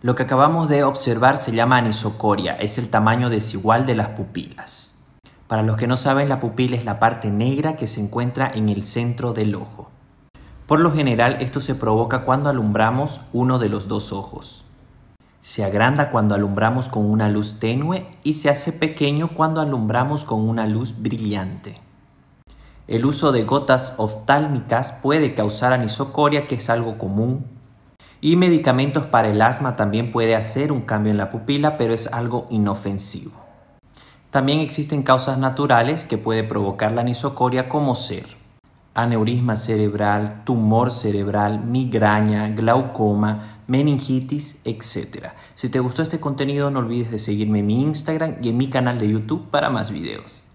Lo que acabamos de observar se llama anisocoria, es el tamaño desigual de las pupilas. Para los que no saben, la pupila es la parte negra que se encuentra en el centro del ojo. Por lo general, esto se provoca cuando alumbramos uno de los dos ojos. Se agranda cuando alumbramos con una luz tenue y se hace pequeño cuando alumbramos con una luz brillante. El uso de gotas oftálmicas puede causar anisocoria, que es algo común y medicamentos para el asma también puede hacer un cambio en la pupila, pero es algo inofensivo. También existen causas naturales que puede provocar la anisocoria como ser aneurisma cerebral, tumor cerebral, migraña, glaucoma, meningitis, etc. Si te gustó este contenido no olvides de seguirme en mi Instagram y en mi canal de YouTube para más videos.